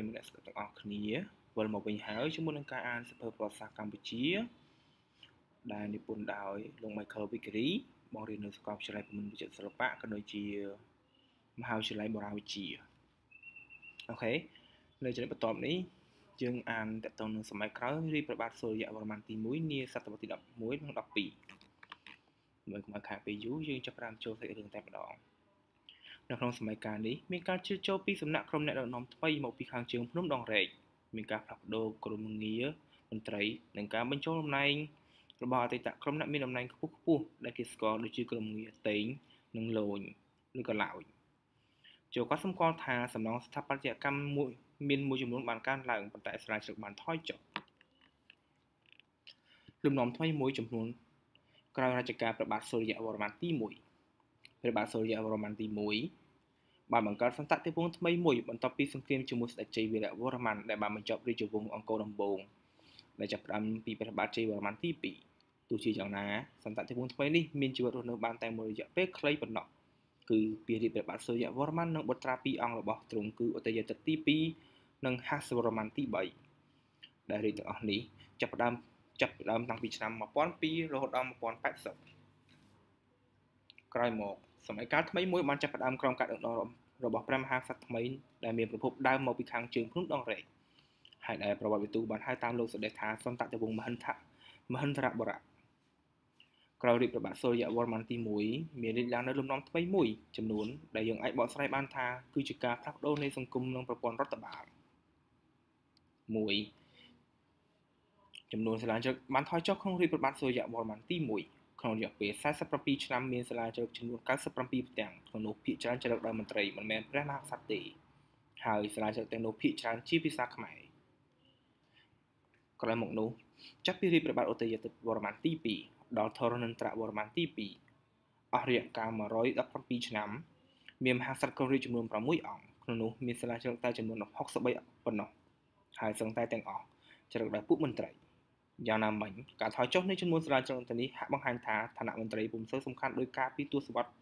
ជំរាបសួរទាំងអស់គ្នាវិលមកវិញហើយជាមួយនឹងការអានសៀវភៅប្រវត្តិសាស្ត្រកម្ពុជាដែលនិពន្ធដោយលោក Michael Vickery បងរៀននៅសាកលវិទ្យាល័យភូមិន្ទវិចិត្រសិល្បៈក៏ដូចជា មហាវិទ្យាល័យបរាវិទ្យាអូខេនៅចំណុចបន្ទាប់នេះយើង អានតទៅនឹងសម័យក្រោយរាជព្រះបាទសូរ្យវរ្ម័នទី1នាសតវត្សរ៍ទី11និង12មើលកុំឲ្យខាតពេលយូរយើងចាប់ផ្ដើមចូលសាច់រឿងតែម្ដងនៅក្នុងសម័យកាលនេះមានការជឿចូលពីសំណាក់ក្រុមអ្នកដឹកនាំថ្មីមកពីខាងជើងភ្នំដងរែកមានការផ្លាស់ប្ដូរក្រុមងារមន្ត្រីនិងការបញ្ចូលតំណែងរបស់អតីតក្រុមអ្នកមានតំណែងខ្ពស់ខ្ពស់ដែលគេស្គាល់ដូចជាក្រុមងារតេងនិងលូញឬក៏ឡោយចូលក៏សម្គាល់ថា សំណង់ស្ថាបត្យកម្មមួយមានមួយចំនួនបានកើនឡើងប៉ុន្តែស្រាវជ្រាវបានថយចុះលំនាំថ្មីមួយចំនួនក្រោយរជ្ជកាលព្រះបាទសូរ្យវរ្ម័នទី1ព្រះបាទសូរ្យវរ្ម័នទី1បានបង្កើតសន្តតិវង្សថ្មីមួយបន្ទាប់ពីសង្គ្រាមជាមួយស្ដេចជ័យវីរវរ្ម័នដែលបានបញ្ចប់រាជវង្សអង្គរដំបូងដែលចាប់ផ្ដើមពីព្រះបាទជ័យវរ្ម័នទី2ទោះជាយ៉ាងណាសន្តតិវង្សថ្មីនេះមានជីវិតរស់នៅបានតែមួយរយៈពេលខ្លីប៉ុណ្ណោះគឺពីរាជព្រះបាទសូរ្យវរ្ម័ននិងបុត្រាពីរអង្គរបស់ទ្រង់គឺឧទយទិត្យទី2និងហាសវរ្ម័នទី3ដែលរាជទាំងអស់នេះចាប់ផ្ដើមចាប់ផ្ដើមតាំងពីឆ្នាំ1200ដល់1080ក្រោយមកសម័យកាលថ្មីមួយបានចាប់ផ្ដើមក្រោមការដឹកនាំរបស់ព្រះមហាក្សត្រថ្មីដែលមានប្រភពដើមមកពីខាងជើងភ្នំដងរែកហើយដែលប្រវត្តិវិទូបានហៅតាមលោកសដេថាសន្តតិវង្សមហិន្ទៈមហិន្ទរបុរៈក្រោយរាជប្របាទសូរ្យវរ្ម័នទី1មានលេចឡើងនៅលំនាំថ្មីមួយ ចំនួនដែលយើងអាចបកស្រាយបានថាគឺជាការផ្លាស់ប្ដូរនៃសង្គមនិងប្រព័ន្ធរដ្ឋបាល1ចំនួនសាលាជឹកបានថយចុះក្នុងរាជប្របាទសូរ្យវរ្ម័នទី1ក្នុងរយៈពេល47ឆ្នាំមានសាលាជ្រឹកចំនួន97ផ្ទាំងក្នុងនោះភាគច្រើនជ្រឹកដោយមន្ត្រីមិនមែនព្រះមហាក្សត្រទេហើយសាលាជ្រឹកទាំងនោះភាគច្រើនជាភាសាខ្មែរក្រោយមកនោះ ចាប់ពីរាជព្រះបាទឧទយាទិត្យវរ្ម័នទី2ដល់ធរណន្ទ្រវរ្ម័នទី2អស់រយៈកាល117ឆ្នាំមានមហាក្សត្រគង់រាជចំនួន6អង្គក្នុងនោះមានសាលាជ្រឹកតែចំនួន63ប៉ុណ្ណោះហើយសឹងតែទាំងអស់ជ្រឹកដោយពួកមន្ត្រីយ៉ាងណាមិញការថយចុះនៃចំនួនសាលាចល័តនេះហាក់បង្ហាញថាឋានៈមន្ត្រីពុំសូវសំខាន់ដោយការពីទស្សវត្ស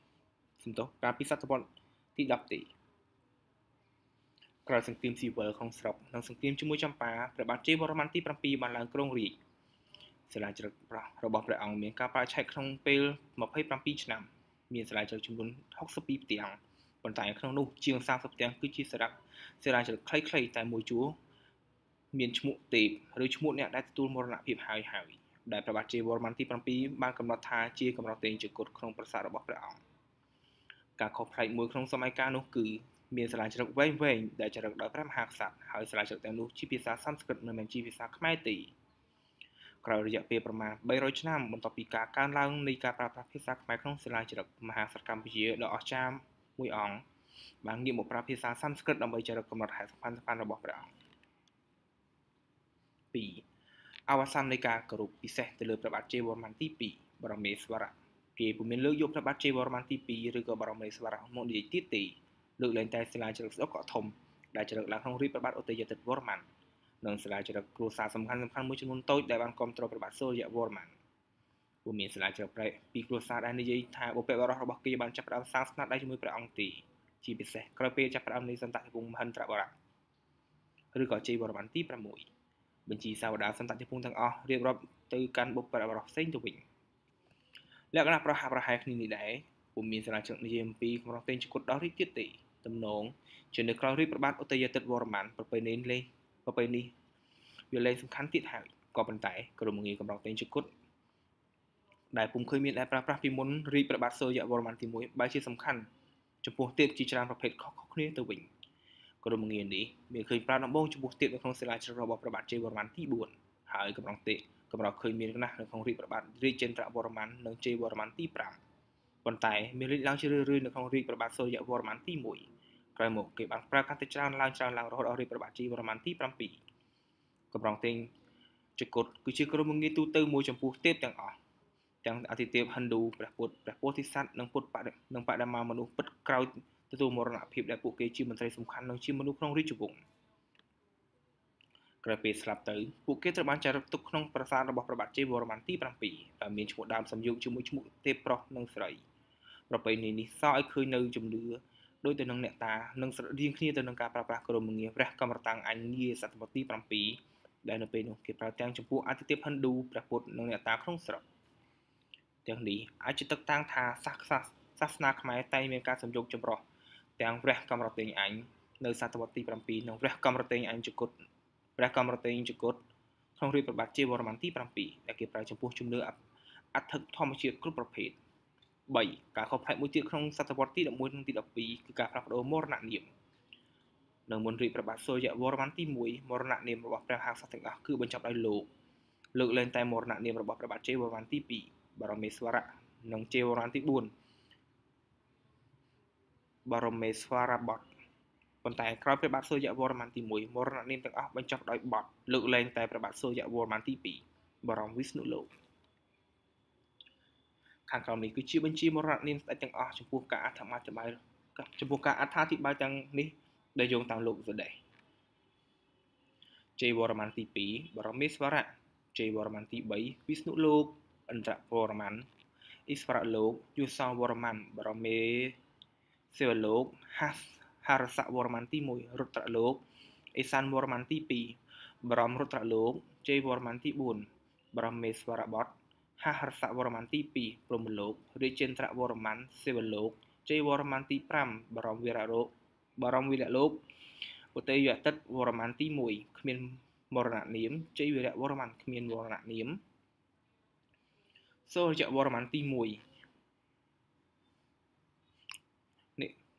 សំទោសការពីសតវត្សទី10ទេក្រោយសង្គ្រាមស៊ីវិលក្នុងស្រុកនិងសង្គ្រាមជាមួយចម្ប៉ាព្រះបាទជ័យវរ្ម័នទី7បានឡើងគ្រងរាជ្យសាលាចល័តរបស់ព្រះអង្គមានការបរាឆេទក្នុងពេល27ឆ្នាំ មានសាលាចល័តចំនួន62ផ្ទាំងប៉ុន្តែក្នុងនោះ ជាង30ផ្ទាំងគឺជាសាលាសាលាចល័តខ្លីៗតែមួយជួរមានឈ្មោះទេពឬឈ្មោះអ្នកដែលទទួលមរណភាពហើយហើយដែលព្រះបាទជ័យវរ្ម័នទី7បានកំណត់ថាជាកម្រតេងជគុតក្នុងប្រាសាទរបស់ព្រះអង្គការខុសប្លែកមួយក្នុងសម័យកាលនោះគឺមានសាលាជ្រឹកវែងវែងដែលជ្រឹកដោយព្រះមហាក្សត្រហើយសាលាជ្រឹកទាំងនោះជាភាសាសំស្ក្រឹតមិនមែនជាភាសាខ្មែរទេក្រោយរយៈពេលប្រមាណ300ឆ្នាំបន្ទាប់ពីការកើនឡើងនៃការប្រើប្រាស់ភាសាខ្មែរក្នុងសាលាជ្រឹកមហាក្សត្រកម្ពុជាដ៏អស្ចារ្យមួយអង្គបានងាកមកប្រើភាសាសំស្ក្រឹតដើម្បីជ្រឹកកំណត់ហេតុសំខាន់ៗរបស់ព្រះអង្គ2អវសាននៃការគោរពពិសេសទៅលើព្រះបាទជ័យវរ្ម័នទី2បរមេស្វរៈគេពុំមានលើកយកព្រះបាទជ័យវរ្ម័នទី2ឬក៏បរមេស្វរៈមកនិយាយទៀតទេលើកលែងតែសិលាជ្រឹកស្ដុកកក់ធំដែលជ្រឹកឡើងក្នុងរាជព្រះបាទឧទយតិវរ្ម័ននិងសិលាជ្រឹកគ្រួសារសំខាន់សំខាន់មួយចំនួនតូចដែលបានគ្រប់គ្រងព្រះបាទសូរ្យវរ្ម័នពុំមានសិលាជ្រឹកប្រែពីគ្រួសារដែលនិយាយថាបុព្វបុរសរបស់គេបានចាប់ផ្ដើមសាងស្នាដៃជាមួយព្រះអង្គទីជាពិសេសក្រោយពេលចាប់ផ្ដើមនៃសន្តតិវង្សមហិន្ទ្របរៈឬក៏ជ័យវរ្ម័នទី6បញ្ជីសាវតាសន្តតិភូមិទាំងអស់រៀបរាប់ទៅកាន់បុព្វបរិបរផ្សេងទៅវិញលក្ខណៈប្រហាក់ប្រហែលគ្នានេះដែរពុំមានសាលាជ្រឹកនិយាយអំពីកម្រងពេញជគុតដល់រីកទៀតទេតំណងជានៅក្រៅរាជប្របាទឧត្តយាទិត្យវរ្ម័នប្រពៃណីលេប្រពៃនេះវាលេសំខាន់ទៀតហើយក៏ប៉ុន្តែក្រុមងារកម្រងពេញជគុតដែលពុំឃើញមានដែលប្រើប្រាស់ពីមុនរាជប្របាទសូរយវរ្ម័នទី1បែរជាសំខាន់ចំពោះទៀតជាច្រើនប្រភេទខុសៗគ្នាទៅវិញ។ក្រុមងារនេះមានឃើញប្រាណដំបងចំពោះទៀតនៅក្នុងសិលាចារឹករបស់ព្រះបាទជ័យវរ្ម័នទី4ហើយកម្រងទេកម្រឃើញមានណាស់នៅក្នុងរាជព្រះបាទរាជចន្ទ្រវរ្ម័ននិងជ័យវរ្ម័នទី5ប៉ុន្តែ មានលេចឡើងជារឿយៗនៅក្នុងរាជព្រះបាទសូរ្យវរ្ម័នទី1ក្រោយមកគេបានប្រើកាន់តែច្រើនឡើងច្រើនឡើងរហូតដល់រាជព្រះបាទជ័យវរ្ម័នទី7កម្រងទេចកុតគឺជាក្រុមងារទូទៅមួយ ចំពោះទេពទាំងអស់ទាំងអតិទេពហិណ្ឌូព្រះពុទ្ធព្រះពោធិសត្វនិងពុទ្ធបដិនិងបដិមាមនុស្សពិតក្រោយទទួលមរណភាពដែលពួកគេជាមន្ត្រីសំខាន់និងជាមនុស្សក្នុងរាជវង្សក្រោយពេលស្លាប់ទៅពួកគេត្រូវបានចារឹកទុកក្នុងប្រាសាទរបស់ព្រះបាទជ័យវរ្ម័នទី7ដែលមានឈ្មោះដើមសំយោគជាមួយឈ្មោះទេពប្រុសនិងស្រីប្រពៃណីនេះសឲ្យឃើញនៅជំនឿដោយទៅនឹងអ្នកតានិងស្រដៀងគ្នាទៅនឹងការប្រើប្រាស់ក្រមងារព្រះកម្មរតាំងអញងាសតវទី7ដែលនៅពេលនោះគេប្រើទាំងចំពោះអតិទេពហិណ្ឌូព្រះពុទ្ធនិងអ្នកតាក្នុងស្រុកទាំងនេះអាចជាទឹកតាំងថាសាសនាខ្មែរតែមានការសំយោគចម្រុះទាំងព្រះកំរតេងអញនៅសតវត្សទី7និងព្រះកំរតេងអញជគុតព្រះកំរតេងជគុតក្នុងរាជប្របាទជ័យវរ្ម័នទី7ដែលគេប្រើចំពោះជំនឿអធិកធម្មជាតិគ្រប់ប្រភេទ3ការខុសប្លែកមួយទៀតក្នុងសតវត្សទី11និងទី12គឺការផ្លាស់ប្ដូរមរណនាមនៅមុនរាជប្របាទសូរយវរ្ម័នទី1មរណនាមរបស់ព្រះហក្សត្រទាំងអស់គឺបញ្ចប់ដោយលោកលើកលែងតែមរណនាមរបស់ព្រះបាទជ័យវរ្ម័នទី2បរមេស្វរៈនិងជ័យវរ្ម័នទី4បរមេស្វរបតប៉ុន្តែក្រោយព្រះបាទសូរ្យវរ្ម័នទី1មរណនាមទាំងអស់បញ្ចប់ដោយបតលើកលែងតែព្រះបាទសូរ្យវរ្ម័នទី2បរមវិស្ណុលោកខាងក្រោមនេះគឺជាបញ្ជីមរណនាមស្ដេចទាំងអស់ចំពោះការអធិមាត្បាយចំពោះការអត្ថាធិប្បាយទាំងនេះដែលយោងតាមលោកសេដេជ័យវរ្ម័នទី2បរមេស្វរៈជ័យវរ្ម័នទី3វិស្ណុលោក អន្តរវរ្ម័នអ៊ីស្វរៈលោកយូសោវរ្ម័នបរមេសិវលោកហាសហរសវរ្ម័នទី1រុទ្រលោកអេសានវរ្ម័នទី2បរមរុទ្រលោកជ័យវរ្ម័នទី4បរមមេស្វរបតហហរសវរ្ម័នទី2ព្រមលោករាជេន្ទ្រវរ្ម័នសិវលោកជ័យវរ្ម័នទី5បរមវីរៈលោកបរមវីរៈលោកឧទយតិតវរ្ម័នទី1គ្មានមរណនាមជ័យវីរៈវរ្ម័នគ្មានមរណនាមសូរយវរ្ម័នទី1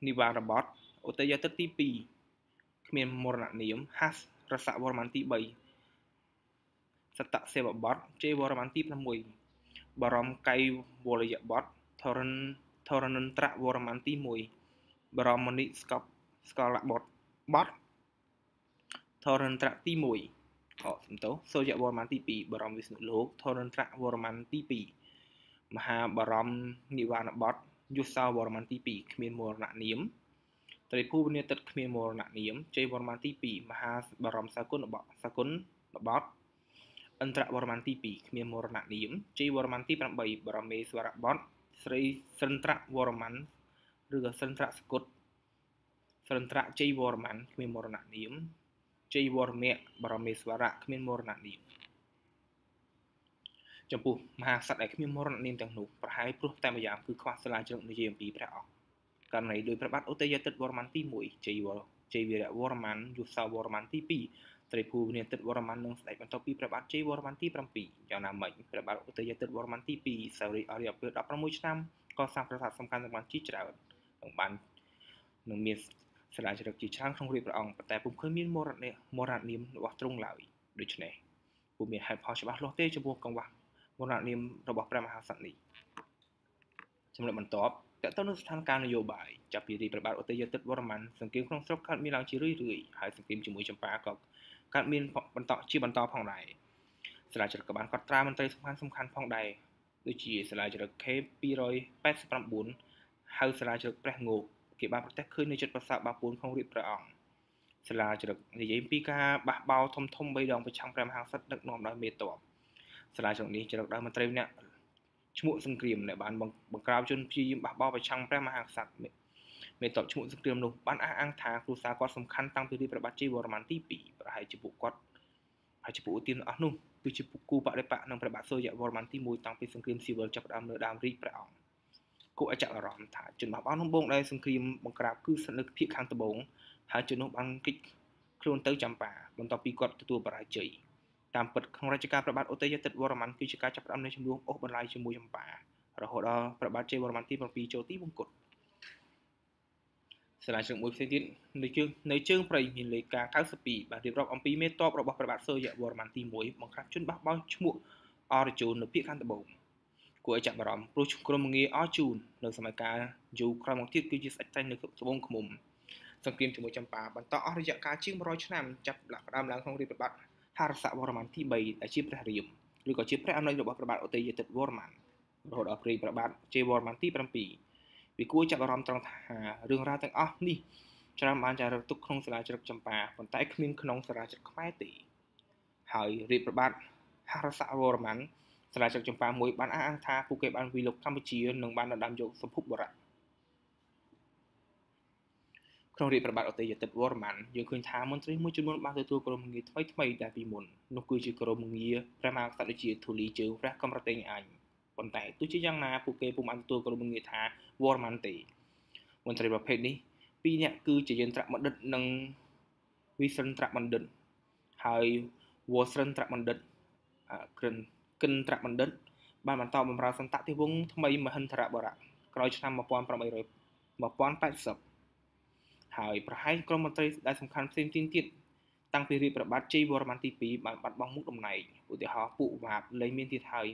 នីវ៉ារបតឧទយទឹកទី2គ្មានមរណនាមហាស រសវរម័នទី3សតសេវបតជេវរម័នទី6បរមកៃវលយបតធរណធរណន្ត្រវរម័នទី1បរមនិស្កប់ស្កលបតបតធរណន្ត្រទី1អត់សំទោសសូយវរម័នទី2បរមវិស្ណុលោកធរណន្ត្រវរម័នទី2មហាបរមនិវ៉ានបតយុសាវរ្ម័នទី2គ្មានមរណនាមត្រីភូវនាទឹកគ្មានមរណនាមជ័យវរ្ម័នទី2មហាបរមសាគន្ធបសាគន្ធបតអន្តរវរ្ម័នទី2គ្មានមរណនាមជ័យវរ្ម័នទី8បរមេស្វរបតស្រីសិន្ទ្រវរ្ម័នឬក៏សិន្ទ្រសគុតសិន្ទ្រជ័យវរ្ម័នគ្មានមរណនាមជ័យវរ្មៈបរមេស្វរៈគ្មានមរណនាមចំពោះមហាក្សត្រដែលគ្មានមរណនាមទាំងនោះប្រហែលព្រោះតែម្យ៉ាងគឺខ្វះសិលាជ្រឹកនិយាយអំពីព្រះអង្គករណីដោយព្រះបាទឧទយទិត្យវរ្ម័នទី1ជ័យវរជ័យវីរវរ្ម័នយុសាវរ្ម័នទី2ត្រីភូវនាទិត្យវរ្ម័ននិងស្ដេចបន្ទាប់ពីព្រះបាទជ័យវរ្ម័នទី7យ៉ាងណាមិញព្រះបាទឧទយទិត្យវរ្ម័នទី2សារីអរិយពេល16ឆ្នាំកសាងប្រាសាទសំខាន់សំខាន់ជីច្រើននឹងបាននឹងមានសិលាជ្រឹកជាច្រើនក្នុងរាជព្រះអង្គប៉ុន្តែពុំឃើញមានមរណនាមមរណនាមរបស់ទ្រង់ឡើយដូច្នេះពុំមានហេតុផលច្បាស់លាស់ទេចំពោះកង្វះមរណនាមរបស់ព្រះមហាក្សត្រនេះចំណុចបន្ទាប់តើតើនៅស្ថានភាពនយោបាយចាប់ពីរាជប្របាទឧទយាទិត្យវរ្ម័នសង្គ្រាមក្នុងស្រុកកើតមានឡើងជារឿយរឿយហើយសង្គ្រាមជាមួយចម្ប៉ាក៏កើតមានបន្តជាបន្តផងដែរសាលាជ្រឹកក៏បានកត់ត្រាមន្ត្រីសំខាន់សំខាន់ផងដែរដូចជាសាលាជ្រឹក K 289ហៅសាលាជ្រឹកព្រះងោកគេបានប្រទេសឃើញនៅចិត្តប្រាសាទបាពួនក្នុងរាជព្រះអង្គសាលាជ្រឹកនិយាយពីការបះបោ ធំធំ3ដងប្រឆាំងព្រះមហាក្សត្រដឹកនាំដោយមេតបសាលាចុងនេះចរុកដៅមន្ត្រីម្នាក់ឈ្មោះសង្គ្រាមដែលបានបង្ក្រាបជនព្យាយាមបះបោរប្រឆាំងព្រះមហាក្សត្រមេតបឈ្មោះសង្គ្រាមនោះបានអះអាងថាគ្រួសារគាត់សំខាន់តាំងពីរាជព្រះបាទជ័យវរ្ម័នទី2ប្រហែលជាពួកគាត់ហើយជាពួកឧទានអស់នោះគឺជាពួកគូបដិបកនិងព្រះបាទសូរយវរ្ម័នទី1តាំងពីសង្គ្រាមស៊ីវិលចាប់ផ្ដើមលើដើមរាជព្រះអង្គគូអច្ចអារម្មណ៍ថាជនបះបោរក្នុងបងដែលសង្គ្រាមបង្ក្រាបគឺស្ថិតនៅភូមិខាងត្បូងហើយជននោះបានគេចខ្លួនទៅចម្ប៉ាបន្ទាប់ពីគាត់ទទួលបរាជ័យតាមពិតក្នុងរជ្ជកាលព្រះបាទឧទយទិត្យវរ្ម័នគឺជាការចាប់ផ្ដើមនៃចំនួនអូសបន្លាយជាមួយចម្ប៉ារហូតដល់ព្រះបាទជ័យវរ្ម័នទី7ចូលទីវង្គតសាលាជើងមួយផ្សេងទៀតនៅជើងនៅជើងព្រៃមានលេខការ92បានរៀបរាប់អំពីមេតបរបស់ព្រះបាទសូរយវរ្ម័នទី1បង្ក្រាបជនបះបោរឈ្មោះអរជូននៅភូមិខាងត្បូង គួរឲ្យចាប់អារម្មណ៍ព្រោះក្រុមងារអរជូននៅសម័យកាលយូរក្រោយមកទៀតគឺជាស្ដេចតែងនៅត្បូងឃុំសង្គ្រាមជាមួយចម្ប៉ាបន្តអស់រយៈកាលជាង100ឆ្នាំចាប់ដាក់ផ្ដើមឡើងក្នុងរាជប្របាទហរសវរ្ម័នទី3ដែលជាព្រះរាមឬក៏ជាព្រះអំណាចរបស់ព្រះបាទឧទ័យទិត្យវរ្ម័នរហូតដល់ព្រះព្រះបាទជេវរ្ម័នទី7វាគួរចាប់អារម្មណ៍ត្រង់ថារឿងរ៉ាវទាំងអស់នេះច្រើនបានចារឹកទុកក្នុងសាលាជ្រឹកចម្ប៉ាប៉ុន្តែគ្មានក្នុងសាលាជ្រឹកខ្មែរទេហើយរាជព្រះបាទហរសវរ្ម័នសាលាជ្រឹកចម្ប៉ាមួយបានអះអាងថាពួកគេបានវាយលុកកម្ពុជានិងបានដណ្ដើមយកសម្ភពបរៈក្នុងរាជប្របាទអតីតវរ្ម័នយើងឃើញថាមន្ត្រីមួយចំនួនបានទទួលក្រុមងារថ្មីថ្មីដែលពីមុននោះគឺជាក្រុមងារព្រះមហាក្សត្រដូចជាធូលីជើងព្រះកម្រតេងអញប៉ុន្តែទោះជាយ៉ាងណាពួកគេពុំបានទទួលក្រុមងារថាវរ្ម័នទេមន្ត្រីប្រភេទនេះពីរនាក់គឺជាយន្ត្របណ្ឌិតនិងវិសិនត្របណ្ឌិតហើយវស្រិនត្របណ្ឌិតក្រិនកិនត្របណ្ឌិត បានបន្តបម្រើសន្តតិវង្សថ្មីមហិន្ទរបុរៈក្រោយឆ្នាំ1880ហើយប្រហែលក្រមមន្ត្រីដែលសំខាន់ផ្សេងទៀតតាំងពីរាជប្របាទជ័យវរ្ម័នទី2បានបាត់បង់មុខតំណែងឧទាហរណ៍ពួកវ៉ាបលែងមានទៀតហើយ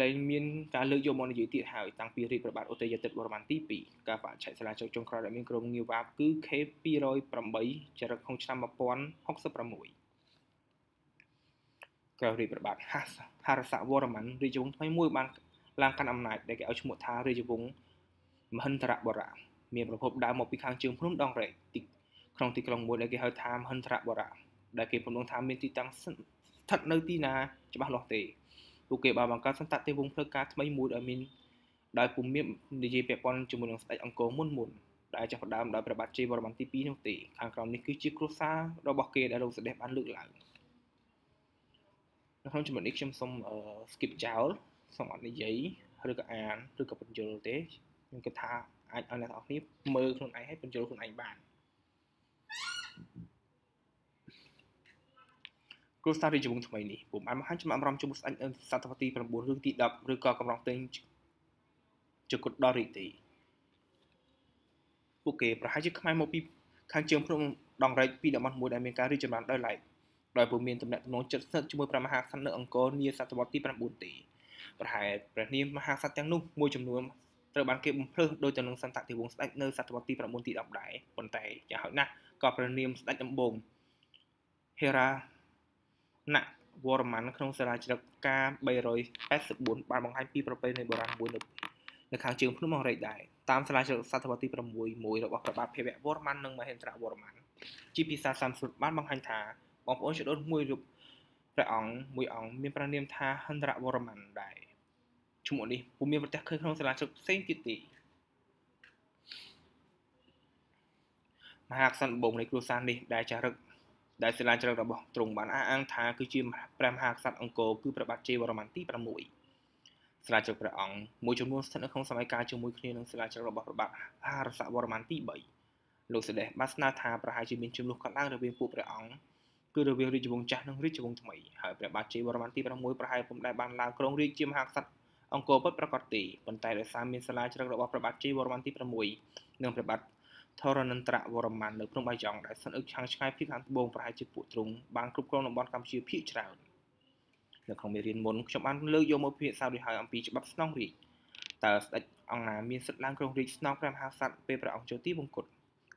លែងមានការលើកយកមកនិយាយទៀតហើយតាំងពីរាជប្របាទឧទយទិត្យវរ្ម័នទី2ការបច្ឆេសាលាចុកចុងក្រោយដែលមានក្រុមងារវ៉ាបគឺ K208 ចរិតក្នុងឆ្នាំ1066ក្រោយរាជប្របាទហារសៈវរ្ម័នរាជវង្សថ្មីមួយ បាន ឡើងកាន់អំណាចដែលគេឲ្យឈ្មោះថារាជវង្សមហិន្ទរបុរៈមានប្រភពដើមមកពីខាងជើងភ្នំដងរែកទីក្នុងទីក្រុងមួយដែលគេហៅថាហិនត្រាបុរាដែលគេពំនឹងថាមានទីតាំងស្ថិតនៅទីណាច្បាស់លាស់ទេពួកគេបានបង្កើតសន្តតិវងផ្លូវការថ្មីមួយដែលមានដោយពុំមាននិយាយពាក់ព័ន្ធជាមួយនឹងស្ដេចអង្គរមុនមុនដែលចាប់ផ្ដើមដោយព្រះបាទជ័យវរ្ម័នទី2នោះទេខាងក្រោមនេះគឺជាគ្រួសាររបស់គេដែលលោកសដេះបានលើកឡើងនៅក្នុងចំណុចនេះខ្ញុំសូម skip ចោលសូមអត់និយាយឬក៏អានឬក៏បញ្យល់ទេខ្ញុំគិតថាអាចឲ្យអ្នកទាំងអស់គ្នាមើលខ្លួនឯងហើយបញ្ចូលខ្លួនឯងបានគ្រូសាស្ត្រជាវងថ្មីនេះពុំអាចបង្ហាញចំណាប់អារម្មណ៍ជាមួយស្ដេចនៅសតវត្សទី9រឿងទី10ឬក៏កម្រងទិញជគុតដល់រីទីពួកគេប្រហែលជាខ្មែរមកពីខាងជើងភ្នំដងរែកពីតំបន់មួយដែលមានការរីកចម្រើនដោយឡែកដោយពុំមានទំនាក់ទំនងជិតស្និទ្ធជាមួយព្រះមហាក្សត្រនៅអង្គរនាសតវត្សទី9ទេប្រហែលព្រះនាមមហាក្សត្រទាំងនោះមួយចំនួនត្រូវបានគេបំភ្លឺដោយទៅនឹងសន្តតិវង្សស្ដេចនៅសតវត្សទី9ទី10ដែរប៉ុន្តែយ៉ាងហោចណាស់ក៏ប្រណាមស្ដេចដំបងហេរ៉ាណាក់វរ្ម័នក្នុងសារាជ្រឹកការ384បានបង្ហាញពីប្រពៃណីបុរាណមួយនៅនៅខាងជើងភ្នំអង្រែកដែរតាមសារាជ្រឹកសតវត្សទី6មួយរបស់ព្រះបាទភវវរ្ម័ននិងមហេន្ទ្រវរ្ម័នជាភាសាសំស្ក្រឹតបានបង្ហាញថាបងប្អូនជាដូនមួយរូបព្រះអង្គមួយ អង្គមានព្រះនាមថាហិន្ទ្រវរ្ម័នដែរឈ្មោះនេះពុំមានប្រទះឃើញក្នុងសាលាជ្រឹកផ្សេងទៀតទេមហាក្សត្រដំបូងនៃគ្រួសារនេះដែលចារឹកដែលសិលាចារឹករបស់ទ្រង់បានអះអាងថាគឺជាព្រះមហាក្សត្រអង្គរគឺព្រះបាទជ័យវរ្ម័នទី6សិលាចារឹកព្រះអង្គមួយចំនួនស្ថិតនៅក្នុងសម័យកាលជាមួយគ្នានឹងសិលាចារឹករបស់ព្រះបាទហារសវរ្ម័នទី3លោកសេដេសបានស្នើថាប្រហែលជាមានចំនួនកើតឡើងរវាងពួកព្រះអង្គគឺរវាងរាជវង្សចាស់និងរាជវង្សថ្មីហើយព្រះបាទជ័យវរ្ម័នទី6ប្រហែលពុំដែលបានឡើងគ្រងរាជជាមហាក្សត្រអង្គរពិតប្រកបទេប៉ុន្តែដោយសារមានសាលាជ្រឹករបស់ព្រះបាទជ័យវរ្ម័នទី6និងព្រះបាទធរណន្ទ្រវរ្ម័ននៅភ្នំបាយ៉ង់ដែលស្ថិតនៅខាងឆ្ងាយភាគខាងត្បូងប្រហែលជាពួកទ្រង់បានគ្រប់គ្រងតំបន់កម្ពុជាភាគច្រើននៅក្នុងមេរៀនមុនខ្ញុំបានលើកយកមកភាគសារួចហើយអំពីច្បាប់ស្នងរាជតើស្ដេចអង្គណាមានសិទ្ធិឡើងគ្រងរាជស្នងព្រះមហាក្សត្រពេលព្រះអង្គចូលទីវង្គត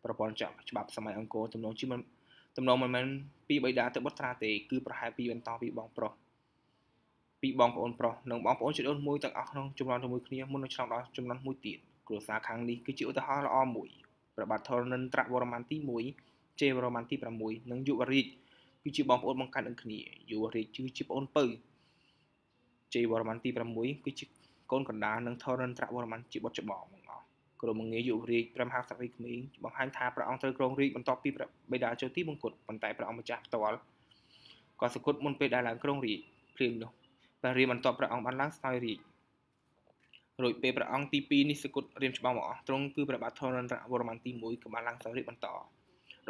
ប្រព័ន្ធច្បាប់សម័យអង្គរទំនងជាមិនទំនងមិនមែនពីបិតាទៅបុត្រាទេគឺប្រហែលពីបន្តពីបងប្រុសពីបងប្អូនប្រុសនិងបងប្អូនជីដូនមួយទាំងអស់ក្នុងចំនួនជាមួយ គ្នាមុននឹងឆ្លងដល់ចំនួនមួយទៀតគ្រួសារខាងនេះគឺជាឧទាហរណ៍ល្អមួយព្រះបាទធរណិន្ទ្រវរ្ម័នទី1ជេវរ្ម័នទី6និងយុវរាជគឺជាបងប្អូនបង្កើតនឹងគ្នាយុវរាជគឺជាប្អូនពៅជេវរ្ម័នទី6គឺជាកូនកណ្ដាលនិងធរណិន្ទ្រវរ្ម័នជាបុត្រច្បងបងអស់ក្រុមងារយុវរាជព្រះមហាក្សត្រីក្មេងបង្ហាញថាព្រះអង្គត្រូវគ្រងរាជបន្ទាប់ពីព្រះបិតាចូលទីបង្គត់ប៉ុន្តែព្រះអង្គម្ចាស់ផ្ទាល់ក៏សគត់មុនពេលដែលឡើងគ្រងរាជព្រាមនោះព្រះរាមបន្ទាប់ព្រះអង្គបានឡើងស្នើរាជរួចពេលព្រះអង្គទី2នេះសគុតរៀមច្បាំមកអស់ទ្រង់គឺព្រះបាទធរណរវរ្ម័នទី1ក៏បានឡើងសោយរាជបន្ត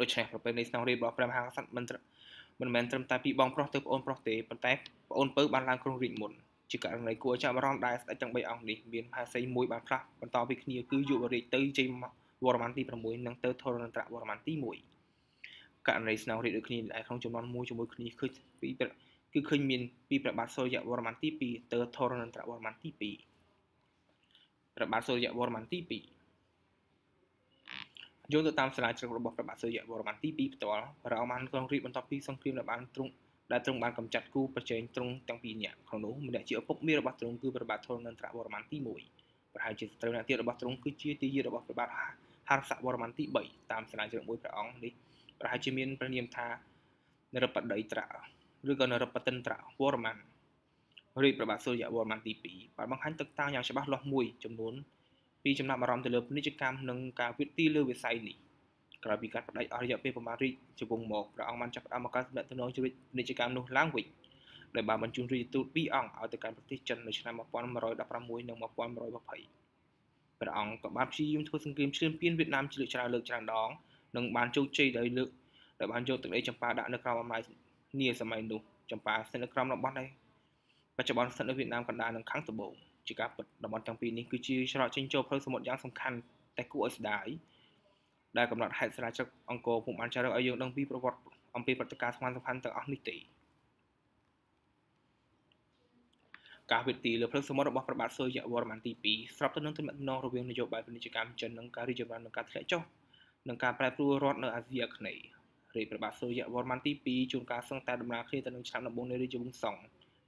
ដូច្នេះប្រពៃណីស្នងរាជរបស់ព្រះមហាក្សត្រមិនមិនមែនត្រឹមតែពីបងប្រុសទៅប្អូនប្រុសទេប៉ុន្តែប្អូនពៅបានឡើងគ្រងរាជមុនជាករណីគួរចាប់អារម្មណ៍ដែលស្ដេចទាំង3អង្គនេះមានភាសីមួយបានផ្លាស់បន្តពីគ្នាគឺយុវរាជទៅជ័យវរ្ម័នទី6និងទៅធរណត្រវរ្ម័នទី1ករណីស្នងរាជដូចគ្នាដែលក្នុងចំនួនមួយជាមួយគ្នាគឺពីគឺឃើញមាន ពីព្រះបាទសូរ្យវរ្ម័នទី2ទៅធរណន្ទ្រវរ្ម័នទី2ព្រះបាទសូរ្យវរ្ម័នទី2យោងទៅតាមស្រាវជ្រាវរបស់ព្រះបាទសូរ្យវរ្ម័នទី2ផ្ទាល់រ៉ូម៉ានក្រុងរាពបន្ទាប់ពីសង្គ្រាមដែលបានទ្រង់ដែលទ្រង់បានកម្ចាត់គូប្រជែងទ្រង់ទាំងពីរនាក់ក្នុងនោះម្នាក់ជាឪពុកមាររបស់ទ្រង់គឺព្រះបាទធរណន្ទ្រវរ្ម័នទី1ប្រហែលជាស្ត្រីអ្នកទៀតរបស់ទ្រង់គឺជាទីយារបស់ព្រះបាទហារសវរ្ម័នទី3តាមស្រាវជ្រាវមួយព្រះអង្គនេះប្រហែលជាមានព្រះនាមថានរបដីត្រាឬក៏នរពតិនត្រាវរ្ម័នរាជប្របាទសូរ្យវរ្ម័នទី2បានបង្ហាញទឹកតាំងយ៉ាងច្បាស់លាស់មួយ ចំនួនពីចំណាប់អារម្មណ៍ទៅលើពាណិជ្ជកម្មនិងការវិទ្យាលើវិស័យនេះក្រោយពីការផ្ដាច់អស់រយៈពេលប្រមាណរាជជាវងមកព្រះអង្គបានចាប់ផ្ដើមមកការសម្ដែងទំនងជីវិតពាណិជ្ជកម្មនោះឡើងវិញដែលបានបញ្ជូនរាជទូត2អង្គឲ្យទៅកាន់ប្រទេសចិននៅឆ្នាំ1116និង1120ព្រះអង្គក៏បានព្យាយាមធ្វើសង្គ្រាមឈ្លានពានវៀតណាមជាលើកច្រើនលើកច្រើនដងនិងបានជោគជ័យដោយលើកដែលបានយកទឹកដីចម្ប៉ាដាក់នៅក្រោមអំណាចនាសម័យនោះចម្ប៉ាស្ថិតនៅក្រោមរបបដែរបច្ចុប្បន្ន ស្ថិតនៅវៀតណាមកណ្ដាលនិងខាងត្បូងជាការពិតតំបន់ទាំងពីរនេះគឺជាច្រកចេញចូលផ្លូវសមុទ្រយ៉ាងសំខាន់តែគួរឲ្យស្ដាយដែលកំណត់ហេតុស្រាវជ្រាវអង្គរពុំបានចារឹកឲ្យយើងដឹងពីប្រវត្តិអំពីព្រឹត្តិការណ៍សំខាន់សំខាន់ទាំងអស់នេះទេការវិទីលើផ្លូវសមុទ្ររបស់ប្របាទសូរយៈវរ្ម័នទី2ស្របទៅនឹងទំនាក់ទំនងរវាង នយោបាយពាណិជ្ជកម្មចិននិងការរីកចម្រើននៃការធ្លាក់ចុះនិងការប្រែប្រួលរដ្ឋនៅអាស៊ីអាគ្នេយ៍រាជព្រះបាទសូរ្យវរ្ម័នទី2ជួនកាលសឹងតែដំណើរគ្នាទៅនឹងឆ្នាំដំបូងនៃរាជវង្សសង្ឃ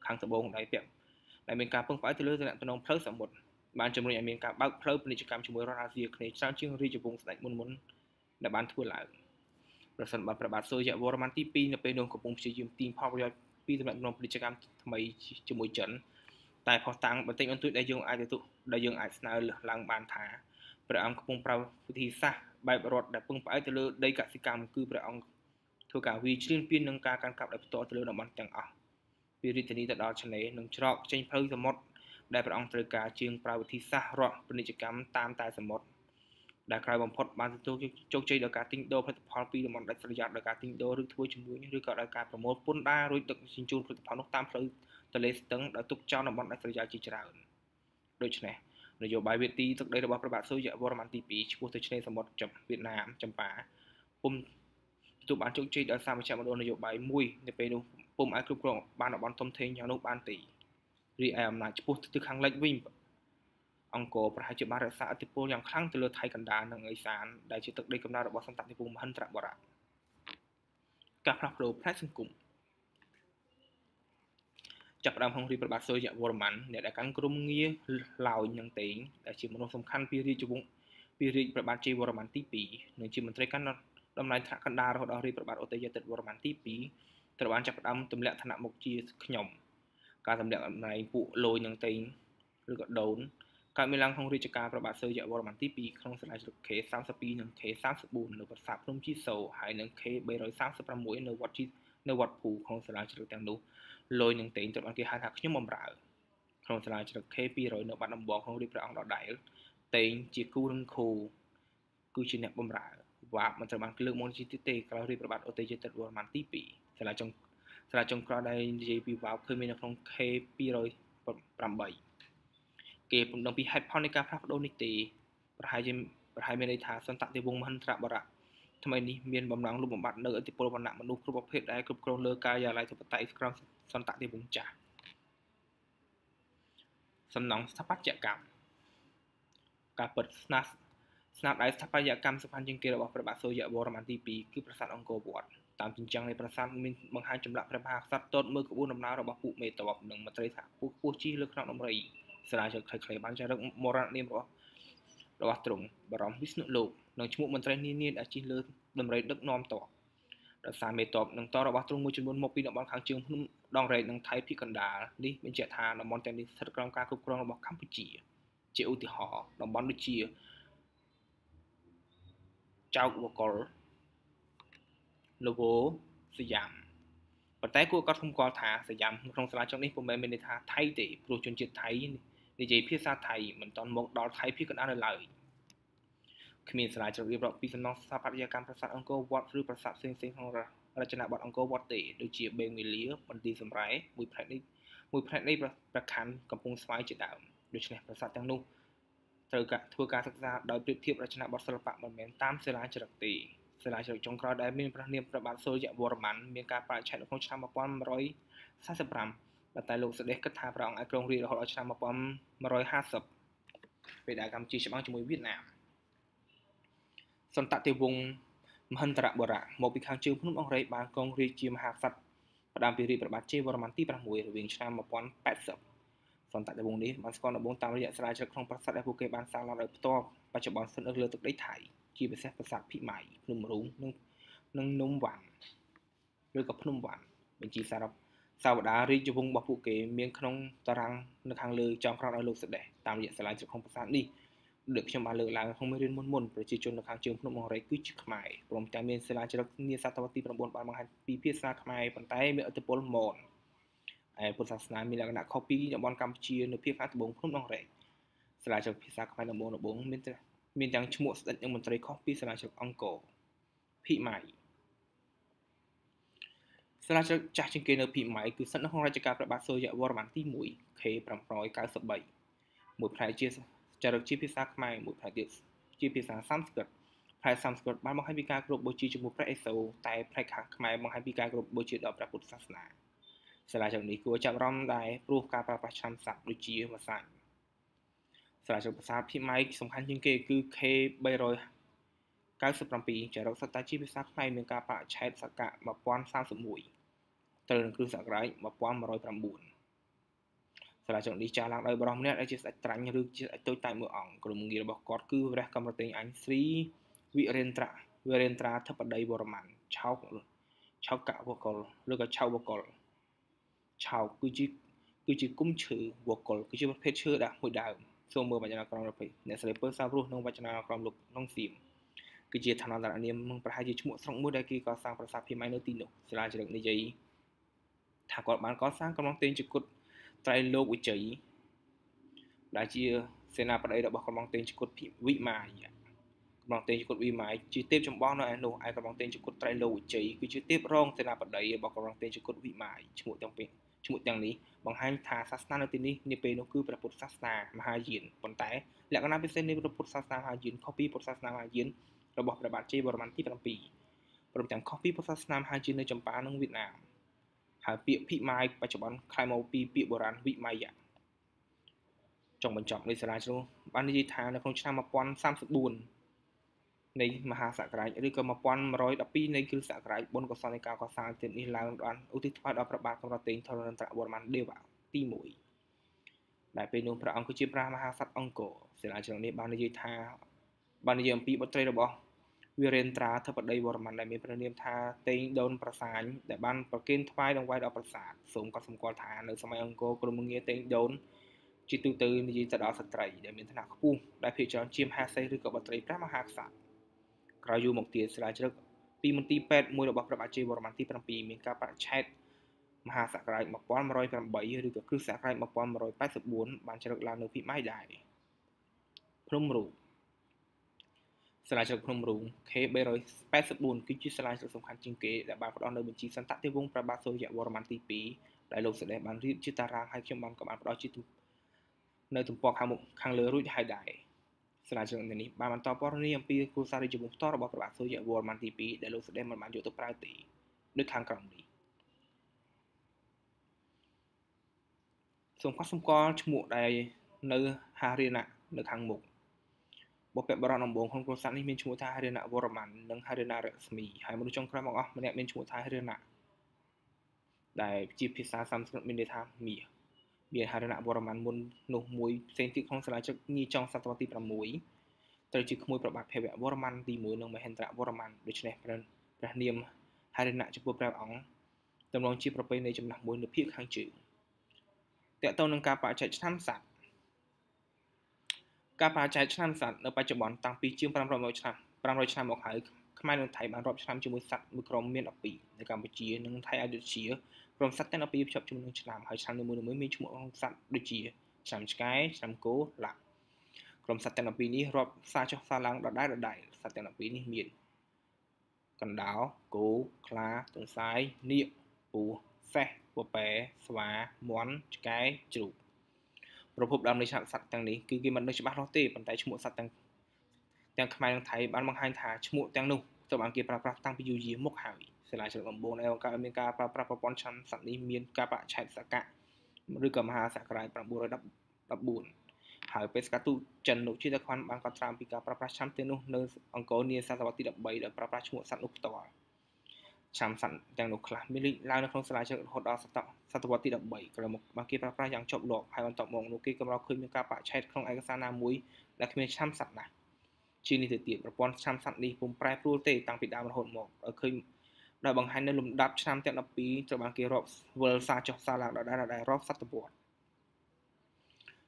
ខាងត្បូងដោយពាក់ដែលមានការពឹងផ្អែកទៅលើទំនាក់ទំនងផ្លូវសមុទ្របានជំរុញឲ្យមានការបើកផ្លូវពាណិជ្ជកម្មជាមួយរដ្ឋអាស៊ីគ្នេយ៍ច្រើនជាងរាជវង្សស្ដេចមុនមុនដែលបានធ្វើឡើងប្រសិនបើព្រះបាទសូរ្យវរ្ម័នទី2នៅពេលនោះកំពុងព្យាយាមទាញផលប្រយោជន៍ពីទំនាក់ទំនងពាណិជ្ជកម្មថ្មីជាមួយចិនតែផុសតាំងបន្តិចបន្តួចដែលយើងអាចទទួលដែលយើងអាចស្នើឡើងបានថាព្រះអង្គកំពុងប្រើវិធីសាស្ត្របែបរដ្ឋដែលពឹងផ្អែកទៅលើដីកសិកម្មគឺព្រះអង្គធ្វើការវាយជ្រៀនពៀននិងការកាន់កាប់ដោយផ្ទាល់ទៅលើតំបន់ទាំងអស់ពីរាជធានីទៅដល់ឆ្នេរនិងច្រកចេញផ្លូវសមុទ្រដែលព្រះអង្គត្រូវការជាងប្រើវិធីសាស្ត្ររដ្ឋពាណិជ្ជកម្មតាមតែសមុទ្រដែលក្រោយបំផុតបានទទួលជោគជ័យដល់ការទិញដូរផលិតផលពីតំបន់ដាច់ស្រយាលដល់ការទិញដូរឬធ្វើជំនួញឬក៏ដល់ការប្រមូលពន្ធដាររួចដឹកជញ្ជូនផលិតផលនោះតាមផ្លូវទន្លេស្ទឹងដល់ទុកចោលតំបន់ដាច់ស្រយាលជាច្រើនដូច្នេះនយោបាយវៀតទីទឹកដីរបស់ព្រះបាទសូរ្យវរ្ម័នទី2ឆ្ពោះទៅឆ្នេរសមុទ្រចំវៀតណាមចម្ប៉ាពុំទទួលបានជោគជ័យដោយសារមជ្ឈមណ្ឌលនយោបាយមួយនៅពេលនោះពុំអាចគ្រប់គ្រងបានតំបន់ធំធេងយ៉ាងនោះបានទេរីឯអំណាចចំពោះទិសខាងលិចវិញអង្គរប្រហែលជាបានរក្សាឥទ្ធិពលយ៉ាងខ្លាំងទៅលើថៃកណ្ដាលនិងអេសានដែលជាទឹកដីកំណើតរបស់សម្តេចព្រះពូមហិន្ទ្របរៈការផ្លាស់ប្ដូរផ្នែកសង្គមចាប់ផ្ដើមក្នុងរាជប្របាទសូរយវរ្ម័នអ្នកដែលកាន់ក្រុមងារឡោយនិងតេងដែលជាមនុស្សសំខាន់ពីរាជវង្សពីរាជប្របាទជ័យវរ្ម័នទី2និងជាមន្ត្រីកាន់តំណែងថ្នាក់កណ្ដាលរហូតដល់រាជប្របាទឧទ័យទិត្យវរ្ម័នទី2ត្រូវបានចាប់ផ្ដើមទម្លាក់ឋានៈមុខជាខ្ញុំការទម្លាក់អំណាចពួកលយនឹងតេងឬក៏ដូនកើតមានឡើងក្នុងរាជការប្របាទសឺយវរ្ម័នទី2ក្នុងសាលាជ្រុក K32 និង K34 នៅប្រាសាទភ្នំជីសូហើយនិង K336 នៅវត្តជីនៅវត្តភូក្នុងសាលាជ្រុកទាំងនោះលយនឹងតេងត្រូវបានគេហៅថាខ្ញុំបំរើក្នុងសាលាជ្រុក K200 នៅបាត់ដំបងក្នុងរាជព្រះអង្គដដែលតេងជាគូនឹងគូគឺជាអ្នកបំរើវ៉ាប់មិនត្រូវបានលើកមកជាទីទេក្រោយរៀបប្របាទអូទេជាទឹកវរ្ម័នទី2សាលាចុងសាលាចុងក្រោយដែលនិយាយពីវ៉ាប់ឃើញមាននៅក្នុង K 208គេពំដឹងពីហេតុផលនៃការផ្លាស់ប្ដូរនេះទេប្រហែលជាប្រហែលមានន័យថាសន្តតិវងមហិន្ទ្របរៈថ្មីនេះមានបំណងលុបបំបាត់នៅឥទ្ធិពលវណ្ណៈមនុស្សគ្រប់ប្រភេទដែលគ្រប់គ្រងលើការិយាល័យធិបតេយ្យក្រមសន្តតិវងចាស់សំណង់ស្ថាបត្យកម្មការពិតស្នាស្នាដៃស្ថាបត្យកម្មសំខាន់ជាងគេរបស់ព្រះបាទសូរ្យវរ្ម័នទី2គឺប្រាសាទអង្គរវត្តតាមជញ្ជាំងនៃប្រាសាទមានបង្ហាញចម្លាក់ព្រះមហាក្សត្រទតមើលក្បួនដំណើររបស់ពួកមេតបនិងមន្ត្រីសហពុះពោះជីលើក្នុងដំរីសារាជខៃខៃបានចារឹកមរណនាមរបស់របស់ទ្រង់បរមវិស្ណុលោកនិងឈ្មោះមន្ត្រីនានាដែលជិះលើដំរីដឹកនាំតបដោយសារមេតបនិងតរបស់ទ្រង់មួយចំនួនមកពីតំបន់ខាងជើងភ្នំដងរែកនិងថៃភីកណ្ដាលនេះបញ្ជាក់ថាតំបន់ទាំងនេះស្ថិតក្រោមការគ្រប់គ្រងរបស់កម្ពុជាជាឧទាហរណ៍តំបន់ដូចជាចោកវកុលលវោសយ៉ាំប៉ុន្តែគួរកត់សម្គាល់ថាសយ៉ាំក្នុងសាលាចុងនេះពុំមែនមានន័យថាថៃទេព្រោះជនជាតិថៃនិយាយភាសាថៃមិនទាន់មកដល់ថៃភាគកណ្ដាលនៅឡើយគ្មានសាលាជ្រាបរៀបរាប់ពីសំណង់ស្ថាបត្យកម្មប្រាសាទអង្គរវត្តឬប្រាសាទផ្សេងៗក្នុងរចនាបថអង្គរវត្តទេដូចជាបេងមីលាបន្ទាយសំរ៉ែមួយផ្នែកនេះមួយផ្នែកនេះប្រខាន់កំពង់ស្វាយជាដើមដូច្នេះប្រាសាទទាំងនោះត្រូវការធ្វើការសិក្សាដោយប្រៀបធៀបរចនាបថសិល្បៈមិនមែនតាមសិលាចារឹកទេសិលាចារឹកចុងក្រោយដែលមានព្រះនាមព្រះបាទសូរ្យវរ្ម័នមានការប្រាឆេទនៅក្នុងឆ្នាំ1145តែលោកសដេះគិតថាព្រះអង្គអាចគ្រងរាជរហូតដល់ឆ្នាំ1150ពេលដែលកម្ពុជាច្បាំងជាមួយវៀតណាមសន្តតិវង្សមហន្តរបរៈមកពីខាងជើងភ្នំអង្គរេបានកងរាជជាមហាក្សត្រផ្ដើមពីរាជព្រះបាទជ័យវរ្ម័នទី6រវាងឆ្នាំ1080សន្តិដបងនេះបានស្គាល់ដបងតាមរយៈស្រាវជ្រាវក្នុងប្រាសាទដែលពួកគេបានសាងឡើងដោយផ្ទាល់បច្ចុប្បន្នស្ថិតនៅលើទឹកដីថៃជាពិសេសប្រាសាទភិម័យភ្នំរូងនិងនិងនំវ៉ាន់ឬក៏ភ្នំវ៉ាន់បញ្ជីសរុបសាវតារាជវង្សរបស់ពួកគេ មានក្នុង តារាងនៅខាងលើចំក្រោយដោយលោកសេដេសតាមរយៈសាលាជ្រកក្នុងប្រាសាទនេះដូចខ្ញុំបានលើកឡើងក្នុងមេរៀនមុនមុនប្រជាជននៅខាងជើងភ្នំអង្គរគឺជាខ្មែរព្រមទាំងមានសាលាជ្រកនាសតវត្សទី9បានបង្ហាញពីភាសាខ្មែរប៉ុន្តែមានឥទ្ធិពលម៉នឯពុទ្ធសាសនាមានលក្ខណៈខុសពីតំបន់កម្ពុជានៅភាគខាងត្បូងភ្នំដងរែកសាលាជ្រកភាសាខ្មែរដំបូងដំបូងមានមានទាំងឈ្មោះស្ដេចនិងមន្ត្រីខុសពីសាលាជ្រកអង្គរភីម៉ៃសាលាជ្រកចាស់ជាងគេនៅភីម៉ៃគឺស្ថិតនៅក្នុងរជ្ជកាលព្រះបាទសូរ្យវរ្ម័នទី1 K593 មួយផ្នែកជាចារឹកជាភាសាខ្មែរមួយផ្នែកទៀតជាភាសាសំស្ក្រឹតផ្នែកសំស្ក្រឹតបានបង្ហាញពីការគោរពបូជាជាមួយព្រះឥសូរតែផ្នែកខាងខ្មែរបង្ហាញពីការគោរពបូជាដល់ព្រះពុទ្ធសាសនា។សាលាចុងនេះគួរចាប់អារម្មណ៍ដែរព្រោះការប្រើប្រាស់ឆ្នាំស័ព្ទដូចជាភាសាសាលាចុងភាសាភីម៉ៃសំខាន់ជាងគេគឺ K 397ចរកសត្វតាជាភាសាខ្មែរមានការបាក់ឆែតសកៈ1031ត្រូវនឹងគ្រិស្តសករាជ1109សាលាចុងនេះចាស់ឡើងដោយបរិះម្នាក់ដែលជាស្ដេចត្រាញ់ឬជាស្ដេចតូចតែមួយអង្គក្រុមងាររបស់គាត់គឺព្រះកម្រតេងអញស្រីវិរិនត្រាវិរិនត្រាធិបតីវរ្ម័នឆោកឆោកកវកុលឬក៏ឆោកវកុលឆោកគឺជាគឺជាគុំឈើវកុលគឺជាប្រភេទឈើដាក់មួយដើមសូមមើលវចនាក្រម20អ្នកស្រីពើសាវរស់ក្នុងវចនាក្រមលោកក្នុងសៀមគឺជាឋានន្តរនាមនិងប្រហែលជាឈ្មោះស្រុកមួយដែលគេកសាងប្រាសាទភីម៉ៃនៅទីនោះសាលាជ្រឹកនិយាយថាគាត់បានកសាងកំឡុងទេងជគុតត្រៃលោកវិជ័យដែលជាសេនាបតីរបស់កំឡុងទេងជគុតភីវិម៉ាយកំឡុងទេងជគុតវិម៉ាយជាទេពចម្បងនៅឯនោះឯកំឡុងទេងជគុតត្រៃលោកវិជ័យគឺជាទេពរងសេនាបតីរបស់កំឡុងទេងជគុតវិម៉ាយឈ្មោះទាំងពីរឈ្មោះទាំងនេះបង្ហាញថាសាសនានៅទីនេះនាពេលនោះគឺព្រះពុទ្ធសាសនាមហាយានប៉ុន្តែលក្ខណៈពិសេសនៃព្រះពុទ្ធសាសនាមហាយានខុសពីពុទ្ធសាសនាមហាយានរបស់ព្រះបាទជ័យវរ្ម័នទី7ព្រមទាំងខុសពីពុទ្ធសាសនាមហាយាននៅចម្ប៉ានិងវៀតណាមហើយពាក្យភិម៉ាយបច្ចុប្បន្នខ្លែមកពីពាក្យបុរាណវិម៉ាយៈចុងបញ្ចប់នៃសាលាជ្រូបាននិយាយថានៅក្នុងឆ្នាំ1034នៃមហាសក្ការៈឬក៏1112នៃគ្រិស្តសករាជបុណ្យកុសលនៃការកសាងទៀតនេះឡើងដល់ឧទ្ទិសថ្វាយដល់ព្រះបាទកម្រតេងធរណន្តរវរ្ម័នទេវៈទី1ដែលពេលនោះព្រះអង្គគឺជាព្រះមហាសត្វអង្គរសិលាជ្រងនេះបាននិយាយថាបាននិយាយអំពីបុត្រីរបស់វីរេនត្រាធិបតីវរ្ម័នដែលមានព្រះនាមថាតេងដូនប្រាសាញដែលបានប្រគេនថ្វាយដង្វាយដល់ប្រាសាទសូមកត់សម្គាល់ថានៅសម័យអង្គរក្រុមងារតេងដូន ជាទូទៅនិយាយទៅដល់ស្ត្រីដែលមានឋានៈខ្ពស់ដែលភាគច្រើនជាមហាសេដ្ឋឬក៏បុត្រីព្រះមហាក្សត្រក្រោយយូរមកទៀតស្រាវជ្រាវពីមន្ទីរពេទ្យមួយរបស់ព្រះបាទជ័យវរ្ម័នទី7មានការបញ្ឆេតមហាសករាជ1108ឬក៏គ្រិស្តសករាជ1184បានជ្រឹកឡើងនៅភីម៉ៃដែរភ្នំរូងស្រាជ្រឹកភ្នំរូង K384 គឺជាស្រាជ្រឹកសំខាន់ជាងគេដែលបានផ្ដល់នៅបញ្ជីសន្តតិវង្សព្រះបាទសូរ្យវរ្ម័នទី2ដែលលោកសេដេសបានរៀបជាតារាងហើយខ្ញុំបានក៏បានផ្ដល់ជានៅ ទំព័រខាងមុខខាងលើរួចហើយដែរសាលាជននេះបានបន្តពណ៌នាអំពីគូសាររាជវង្សផ្ទាល់របស់ព្រះបាទសូរ្យវរ្ម័នទី2ដែលលោកស្ដេចមិនបានយកទៅប្រើទេដូចខាងក្រោមនេះសូមកត់សម្គាល់ឈ្មោះដែលនៅហារាណៈនៅខាងមុខបុព្វបរតដំបងក្នុងគ្រួសារនេះមានឈ្មោះថាហារាណៈវរ្ម័ននិងហារាណៈរស្មីហើយមនុស្សចុងក្រោយមកអស់ម្នាក់មានឈ្មោះថាហារាណៈដែលជាភាសាសំស្ក្រឹតមានន័យថាមាសមានហរណវរ្ម័នមុននោះមួយផ្សេងទៀតក្នុងសាលាជិកនីចុងសតវត្សទី6ត្រូវជាក្មួយប្របាទភវវរ្ម័នទី1និងមហេន្ទ្រវរ្ម័នដូច្នេះព្រះនាមហរណៈចំពោះព្រះអង្គតម្រង់ជាប្រពៃណីចំណាស់មួយនៅភាគខាងជើងតកតទៅនឹងការបច្ចេកឆ្នាំសัตว์ការបច្ចេកឆ្នាំសัตว์នៅបច្ចុប្បន្នតាំងពីជាង500ឆ្នាំ500ឆ្នាំមកហើយខ្មែរនិងថៃបានរាប់ឆ្នាំជាមួយសัตว์មួយក្រុមមាន12នៅកម្ពុជានិងថៃឥណ្ឌូនេស៊ីក្រុមសត្វទាំង12ភ្ជាប់ជាមួយនឹងឆ្នាំហើយឆ្នាំនីមួយៗមានឈ្មោះរបស់សត្វដូចជាឆ្នាំឆ្កែឆ្នាំគោល័ព្ទក្រុមសត្វទាំង12នេះរាប់សារចុះសារឡើងដដែលដដែលសត្វទាំង12នេះមានកណ្ដោគោខ្លាទន្សាយនាគពស់សេះពពែស្វាមាន់ឆ្កែជ្រូកប្រភពដើមនៃឆ្នាំសត្វទាំងនេះគឺគេមិនដឹងច្បាស់លាស់ទេប៉ុន្តែឈ្មោះសត្វទាំងទាំងខ្មែរនិងថៃបានបង្ហាញថាឈ្មោះទាំងនោះត្រូវបានគេប្រើប្រាស់តាំងពីយូរយារមកហើយសាលាចំណុច9ដែលបង្កើតមានការប្រើប្រាស់ប្រព័ន្ធឆន្ទសនេះមានការបាក់ឆែកសកៈឬក៏មហាសក្រាយ914ហើយបេសកទូចិនលោកជាតខ័នបានកត់ត្រាំពីការប្រើប្រាស់ឆន្ទទាំងនោះនៅ អង្គរនីសាសវត្សទី13ដោយប្រើប្រាស់ឈ្មោះសត្វនោះផ្ទាល់ឆន្ទសទាំងនោះខ្លះមានលេចឡើងនៅក្នុងសាលាចំណុចរហូតដល់សតវត្សទី13ក្រោយមកបានគេប្រើប្រាស់យ៉ាងជាប់លាប់ហើយបន្ទាប់មកនោះគេកម្រឃើញមានការបាក់ឆែកក្នុងឯកសារណាមួយដែលគ្មានឆន្ទសណាស់ជានេះទៅទៀតប្រព័ន្ធឆាំសัตว์នេះពុំប្រែប្រួលទេតាំងពីដើមរហូតមកឃើញដោយបង្ហាញនៅលំដាប់ឆ្នាំទាំង12ត្រូវបានគេរាប់វិលសារចុះសារឡើងដដែលៗរាប់សតវត្ស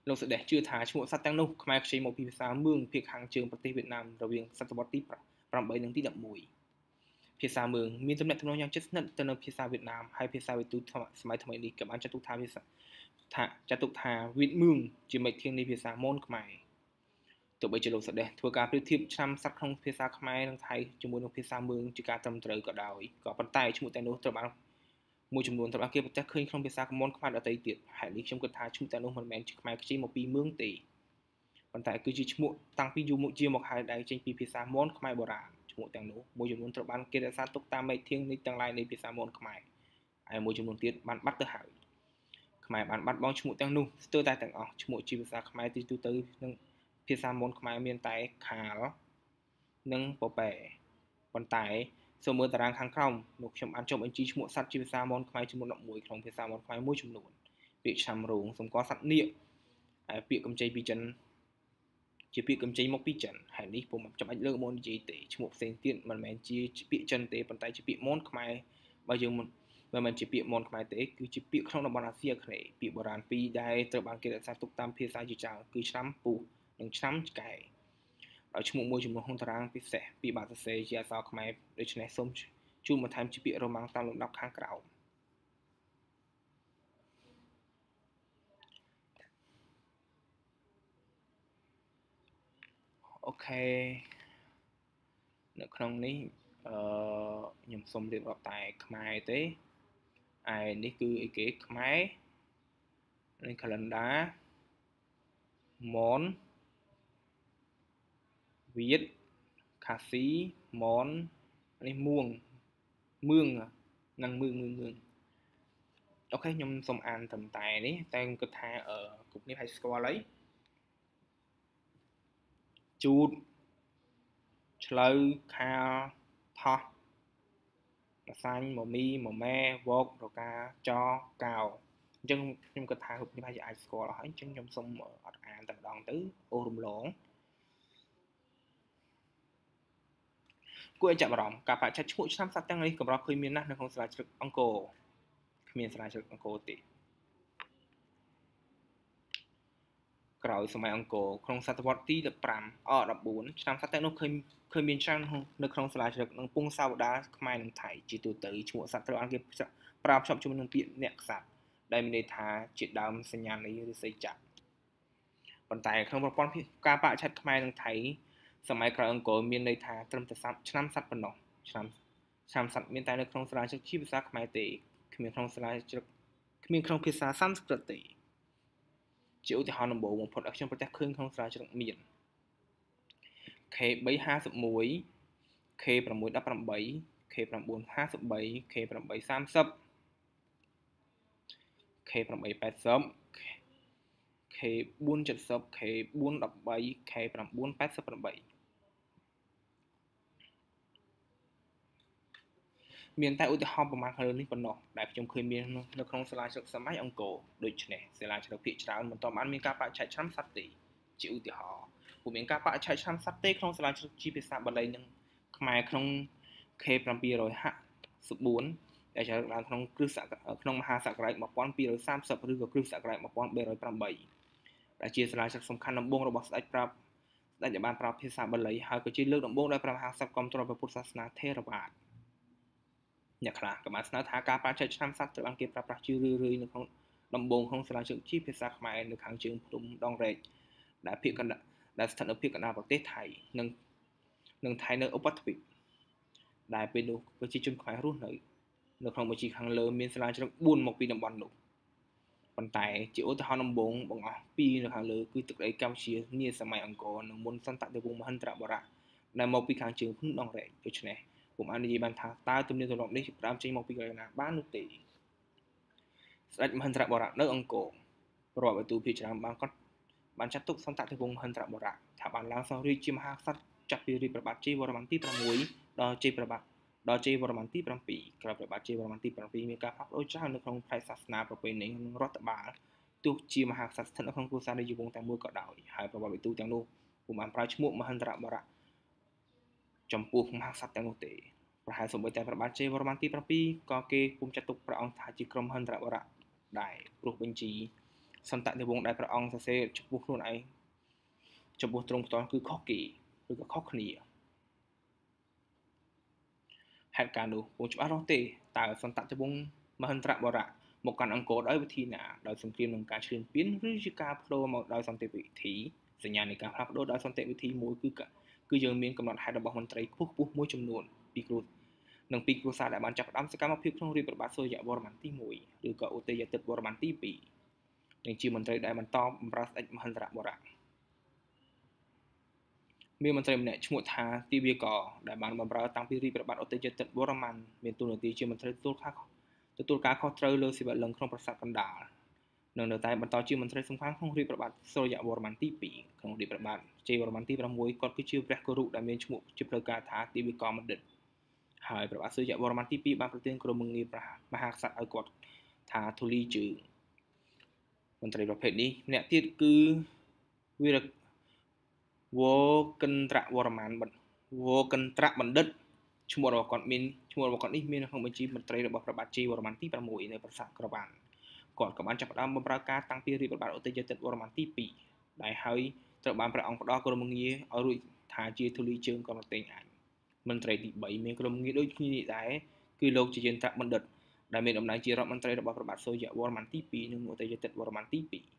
លោកសេដេសជឿថាឈ្មោះសត្វទាំងនោះខ្មែរខ្ចីមកពីភាសាមឿងភាគខាងជើងប្រទេសវៀតណាមរវាងសតវត្សទី8និងទី11ភាសាមឿងមានទំនាក់ទំនងយ៉ាងជិតស្និទ្ធទៅនឹងភាសាវៀតណាមហើយភាសាវេទូសម័យថ្មីនេះក៏បានចាត់ទុកថាភាសាថាចាត់ទុកថាវៀតមឿងជាមេធាននៃភាសាម៉ូនខ្មែរទោះបីជាលោកស្ដេចធ្វើការប្រៀបធៀបឆ្នាំសัตว์ក្នុងភាសាខ្មែរនិងថៃជាមួយនឹងភាសាមើងជាការត្រឹមត្រូវក៏ដោយក៏ប៉ុន្តែឈ្មោះទាំងនោះត្រូវបានមួយចំនួនត្រូវបានគេប្រទះឃើញក្នុងភាសាកមនខ្មែរដទៃទៀតហេតុនេះខ្ញុំគិតថាឈ្មោះទាំងនោះមិនមែនជាខ្មែរខ្ចីមកពីមើងទេប៉ុន្តែគឺជាឈ្មោះតាំងពីយូរមកជាមកហើយដែលចេញពីភាសាមនខ្មែរបុរាណឈ្មោះទាំងនោះមួយចំនួនត្រូវបានគេរក្សាទុកតាមមេឃធាងនៃទាំងឡាយនៃភាសាមនខ្មែរហើយមួយចំនួនទៀតបានបាត់ទៅហើយខ្មែរបានបាត់បង់ឈ្មោះទាំងនោះស្ទើរតែទាំងអស់ឈ្មោះជាភាសាខ្មែរទីទូទៅនឹងភាសាមុនខ្មែរមានតែខាលនិងពប៉ែប៉ុន្តែសូមមើលតារាងខាងក្រោមនោះខ្ញុំបានចុះបញ្ជីឈ្មោះសត្វជាភាសាមុនខ្មែរចំនួន11ក្នុងភាសាមុនខ្មែរមួយចំនួនពាក្យឆាំរូងសម្គាល់សត្វនាគហើយពាក្យកម្ចីពីចិនជាពាក្យកម្ចីមកពីចិនហើយនេះពុំចាំបាច់លើកមុននិយាយទេឈ្មោះផ្សេងទៀតមិនមែនជាពាក្យចិនទេប៉ុន្តែជាពាក្យមុនខ្មែរបើយើងមិនមិនមែនជាពាក្យមុនខ្មែរទេគឺជាពាក្យក្នុងតំបន់អាស៊ីអាគ្នេយ៍ពាក្យបុរាណពីរដែលត្រូវបានគេរក្សាទុកតាមភាសាជាច្រើនគឺឆ្នាំពូនិងឆ្នាំឆ្កែដោយឈ្មោះមួយចំនួនក្នុងតារាងពិសេសពីបាក់សរសេរជាអក្សរខ្មែរដូច្នេះសូមជូនបន្ថែមជាពាក្យរ៉ូម៉ាំងតាមលំដាប់ខាងក្រោមអូខេនៅក្នុងនេះអឺខ្ញុំសូមរៀបរាប់តែ ខ្មែរទេឯនេះគឺអីគេខ្មែរនឹង calendar mon វៀតខាស៊ីមននេះមួងមឿងនិងមឿងមឿងមឿងអូខេខ្ញុំសូមអានត្រឹមតែនេះតែខ្ញុំគិតថាអឺគុកនេះឲ្យស្គាល់ហើយជូតឆ្លូវខាលផោះរសាញ់មមីមមែវោករកាចកោអញ្ចឹងខ្ញុំគិតថារូបនេះអាចស្គាល់ហើយអញ្ចឹងខ្ញុំសូមអត់អានតែម្ដងទៅអូរំលងគួរឲ្យចាប់អារម្មណ៍ការបច្ឆិតឈ្មោះឆ្នាំសត្វទាំងនេះកម្រឃើញមានណាស់នៅក្នុងស្រាជ្រឹកអង្គរគ្មានស្រាជ្រឹកអង្គរទេក្រោយសម័យអង្គរក្នុងសតវត្សទី15អ14ឆ្នាំសត្វទាំងនោះឃើញឃើញមានច្រើននៅក្នុងស្រាជ្រឹកនិងពងសាវតាខ្មែរនិងថៃជាទូទៅឈ្មោះសត្វត្រូវបានគេប្រើភ្ជាប់ជាមួយនឹងពាក្យអ្នកសត្វដែលមានន័យថាជាដើមសញ្ញានៃឫស្សីចាក់ប៉ុន្តែក្នុងប្រព័ន្ធការបាក់ឆិតខ្មែរនិងថៃសម័យក្រោយអង្គរមានន័យថាត្រឹមតែឆ្នាំសត្វប៉ុណ្ណោះឆ្នាំឆ្នាំសត្វមានតែនៅក្នុងស្រាវជ្រាវជាភាសាខ្មែរទេគ្មានក្នុងស្រាវជ្រាវគ្មានក្នុងភាសាសំស្ក្រឹតទេជាឧទាហរណ៍ដំបូងបំផុតដែលខ្ញុំប្រទះឃើញក្នុងស្រាវជ្រាវមាន K351 K618 K953 K830 K880 K470 K413 K988 មានតែឧទាហរណ៍ប្រមាណខាងលើនេះប៉ុណ្ណោះដែលខ្ញុំឃើញមាននៅក្នុងសាលាជ្រកសម័យអង្គរដូច្នេះសាលាជ្រកភាគច្រើនមិនទាន់បានមានការបកឆែកឆ្នាំសត្វទេជាឧទាហរណ៍ពួកមានការបកឆែកឆ្នាំសត្វទេក្នុងសាលាជ្រកជាភាសាបាលីនិងខ្មែរក្នុង K754 ដែលចារឹកឡើងក្នុងគ្រិស្តសករាជក្នុងមហាសករាជ1230ឬក៏គ្រិស្តសករាជ1308ដែលជាសាលាជ្រកសំខាន់ដំបូងរបស់ស្ដេចប្រាប់ស្ដេចបានប្រើភាសាបាលីហើយក៏ជាលើកដំបូងដែលព្រះមហាក្សត្រគ្រប់គ្រងព្រះពុទ្ធសាសនាថេរវាទអ្នកខ្លះក៏បានស្នើថាការប្រើចិត្តឆ្នាំសត្វត្រូវបានគេប្រើប្រាស់ជារឿយៗនៅក្នុងដំបងក្នុងស្រាវជ្រាវជីវភាសាខ្មែរនៅខាងជើងភ្នំដងរែកដែលភាគកណ្ដាលដែលស្ថិតនៅភាគកណ្ដាលប្រទេសថៃនិងនិងថៃនៅឧបទ្វីបដែលពេលនោះប្រជាជនខ្មែររស់នៅនៅក្នុងបញ្ជីខាងលើមានស្រាវជ្រាវ4មកពីតំបន់នោះប៉ុន្តែជាឧទាហរណ៍ដំបូងបង្អស់ពីរនៅខាងលើគឺទឹកដីកម្ពុជានាសម័យអង្គរនិងមុន សន្តតិវង្សមហិន្ទ្របុរៈដែលមកពីខាងជើងភ្នំដងរែកដូច្នេះពុំអាចនិយាយបានថាតើទំនៀមទម្លាប់នេះផ្ដើមចេញមកពីកន្លែងណាបាននោះទេស្ដេចមហិន្ទ្របរៈនៅអង្គរប្រវត្តិទូភិជាច្រើនបានគាត់បានចាត់ទុកសន្តតិវង្សមហិន្ទ្របរៈថាបានឡើងសោះរាជជាមហាក្សត្រចាប់ពីរាជប្របាទជ័យវរ្ម័នទី6ដល់ជ័យប្របាទដល់ជ័យវរ្ម័នទី7ក្រោយប្របាទជ័យវរ្ម័នទី7មានការផ្លាស់ប្ដូរច្រើននៅក្នុងផ្នែកសាសនាប្រពៃណីនិងរដ្ឋបាលទោះជាមហាក្សត្រស្ថិតនៅក្នុងគ្រួសារនៃយុវវង្សតែមួយក៏ដោយហើយប្រវត្តិទូទាំងនោះពុំបានប្រើឈ្មោះមហិន្ទ្របរៈចំពោះមហាក្សត្រទាំងនោះទេប្រហែលសូម្បីតែព្រះបាទជ័យវរ្ម័នទី7ក៏គេពុំចាត់ទុកព្រះអង្គថាជាក្រុមហិន្ទ្រវរៈដែរព្រោះបញ្ជីសន្តនិវង្សដែលព្រះអង្គសរសេរចំពោះខ្លួនឯងចំពោះទ្រង់ផ្ទាល់គឺខុសគេឬក៏ខុសគ្នាហេតុការណ៍នោះពុំច្បាស់រាស់ទេតើសន្តនិវង្សមហិន្ទ្រវរៈមកកាន់អង្គរដោយវិធីណាដោយសង្គ្រាមនឹងការឈ្លានពានឬជាការផ្លោមកដោយសន្តិវិធីសញ្ញានៃការផ្លាស់ប្ដូរដោយសន្តិវិធីមួយគឺការគឺយើងមានកំណត់ហេតុរបស់មន្ត្រីខ្ពស់ខ្ពស់មួយចំនួនពីគ្រូនិងពីគ្រូសាស្ត្រដែលបានចាប់ផ្ដើមសកម្មភាពក្នុងរាជប្របាទសូរ្យវរ្ម័នទី1ឬក៏ឧទ័យទិត្យវរ្ម័នទី2និងជាមន្ត្រីដែលបន្តបម្រើស្ដេចមហិន្ទ្រវរៈមានមន្ត្រីម្នាក់ឈ្មោះថាទីវាកដែលបានបម្រើតាំងពីរាជប្របាទឧទ័យទិត្យវរ្ម័នមានតួនាទីជាមន្ត្រីទទួលការទទួលការខុសត្រូវលើសិវលឹងក្នុងប្រាសាទកណ្ដាលនៅនៅតែបន្តជាមន្ត្រីសំខាន់ក្នុងរាជប្របាទសូរ្យវរ្ម័នទី2ក្នុងរាជប្របាទជ័យវរ្ម័នទី6គាត់គឺជាព្រះគរុដែលមានឈ្មោះជាផ្លូវការថាទេវិកមណ្ឌិតហើយប្របាទសូរ្យវរ្ម័នទី2បានប្រទានក្រមងារប្រមហាក្សត្រឲ្យគាត់ថាធូលីជើងមន្ត្រីប្រភេទនេះម្នាក់ទៀតគឺវីរវកិន្ទ្រវរ្ម័នវកិន្ទ្របណ្ឌិតឈ្មោះរបស់គាត់មានឈ្មោះរបស់គាត់នេះមាននៅក្នុងបញ្ជីមន្ត្រីរបស់ប្របាទជ័យវរ្ម័នទី6នៅប្រាសាទក្រវ៉ាន់គាត់ក៏បានចាប់ផ្ដើមបម្រើការតាំងពីរាជរដ្ឋាភិបាលឧទ័យចិត្តវរ្ម័នទី2ដែលហើយត្រូវបានព្រះអង្គផ្ដល់ក្រមងារឲ្យរួចថាជាធូលីជើងកំណតេងអញមន្ត្រីទី3មានក្រមងារដូចគ្នានេះដែរគឺលោកជាយន្តបណ្ឌិតដែលមានអំណាចជារដ្ឋមន្ត្រីរបស់ព្រះបាទសូយៈវរ្ម័នទី2និងឧទ័យចិត្តវរ្ម័នទី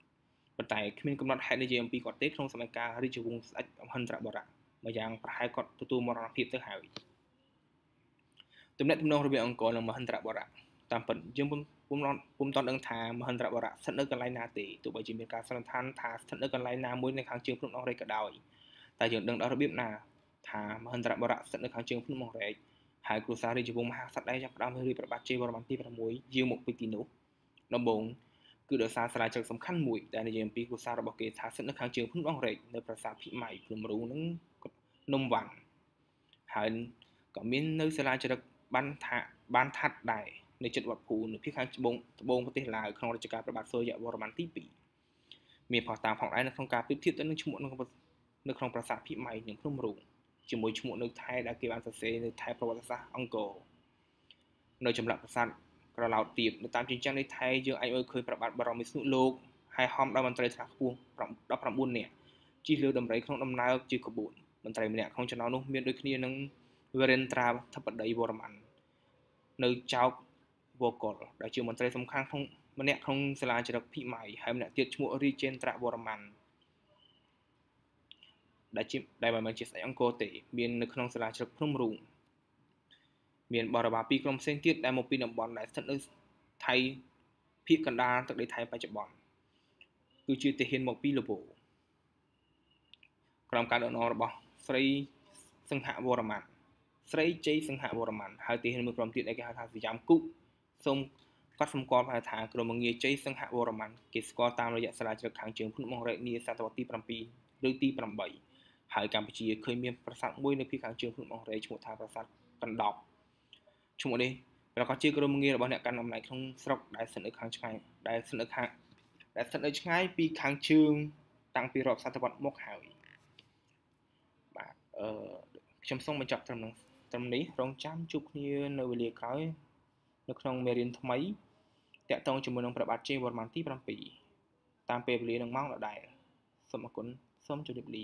2ប៉ុន្តែគ្មានកំណត់ហេតុនិយាយអំពីគាត់ទេក្នុងសម័យកាលរាជវង្សស្ដេចមហិន្ទ្របុរៈមួយយ៉ាងប្រហែលគាត់ទទួលមរណភាពទៅហើយទំនាក់ទំនងរវាងអង្គរនិងមហិន្ទ្របុរៈតាមពិតយើងពុំពុំតន់ដឹងថាមហិន្ទ្របរៈស្ថិតនៅកន្លែងណាទេទោះបីជាមានការសន្និដ្ឋានថាស្ថិតនៅកន្លែងណាមួយនៅខាងជើងភ្នំដងរែកក៏ដោយតែយើងដឹងដល់របៀបណាថាមហិន្ទ្របរៈស្ថិតនៅខាងជើងភ្នំដងរែកហើយគ្រួសាររាជវង្សមហាក្សត្រដែរចាប់ផ្ដើមរៀបប្របាទជ័យវរ្ម័នទី6យាងមកពីទីនោះដំបូងគឺដោយសារស្រាវជ្រាវសំខាន់មួយដែលនិយាយអំពីគ្រួសាររបស់គេថាស្ថិតនៅខាងជើងភ្នំដងរែកនៅប្រាសាទភិម័យភ្នំរូងនិងនំវ៉ាន់ហើយក៏មាននៅសាលាចរិកបានថាបានថាត់ដែរនៅជិតវត្តភូនៅភាគខាងត្បូងត្បូងប្រទេសឡាវក្នុងរជ្ជកាលព្រះបាទសូរ្យវរ្ម័នទី2មានផុសតាមផងដែរនៅក្នុងការប្រៀបធៀបទៅនឹងឈ្មោះនៅក្នុងប្រាសាទភីម៉ៃនិងភ្នំរូងជាមួយឈ្មោះនៅថៃដែលគេបានសរសេរនៅថៃប្រវត្តិសាស្ត្រអង្គរនៅចម្លាក់ប្រាសាទក្រឡោតទៀបនៅតាមជញ្ជាំងនៃថៃយើងអាចឃើញប្របាទបរមវិស្ណុលោកហើយហំដោយមន្ត្រីថ្នាក់ខ្ពស់19នាក់ជិះលើដំរីក្នុងដំណើរជាក្បួនមន្ត្រីម្នាក់ក្នុងចំណោមនោះមានដូចគ្នានឹងវរិន្ត្រាធិបតីវរ្ម័ននៅចោក Vogel ដែលជាមន្ត្រីសំខាន់ក្នុងម្នាក់ក្នុងសាលាចរិកភិម័យហើយម្នាក់ទៀតឈ្មោះ Rajendra Varman ដែលជាដែលមិនមែនជាស្ដេចអង្គរទេមាននៅក្នុងសាលាជ្រឹកភ្នំរូងមានបរិវារពីរក្រុមផ្សេងទៀតដែលមកពីតំបន់ដែលស្ថិតនៅថៃភៀកកណ្ដាលទឹកដីថៃបច្ចុប្បន្នគឺជាទាហានមកពីលវក្រោមការដឹកនាំរបស់ ស្រីសង្ហវរ្ម័នស្រីជ័យសង្ហវរ្ម័នហើយទាហានមួយក្រុមទៀតដែលគេហៅថាសយามគុកសូមកត់សម្គាល់ថាក្រុមងាជ័យសង្ហវរ្ម័នគេស្គាល់តាមរយៈស្រាវជ្រាវខាងជើងភ្នំអង្គរនីសតវត្សទី7ឬទី8ហើយកម្ពុជាឃើញមានប្រាសាទមួយនៅពីខាងជើងភ្នំអង្គរឈ្មោះថាប្រាសាទកណ្ដោបឈ្មោះនេះប្រកាសជាក្រុមងាររបស់អ្នកកាន់អំណាចក្នុងស្រុកដែលស្ថិតនៅខាងឆ្ងាយដែលស្ថិតនៅខាងដែលស្ថិតនៅឆ្ងាយពីខាងជើង តាំងពីរាប់សតវត្សមកហើយបាទអឺខ្ញុំសូមបញ្ចប់ត្រឹមនឹងត្រឹមនេះរងចាំជួបគ្នានៅវេលាក្រោយនៅក្នុងមេរៀនថ្មីតាក់ទងជាមួយនឹងព្រះបាទជ័យវរ្ម័នទី7តាមពេលវេលានិងម៉ោងដដែលសូមអរគុណសូមជម្រាបលា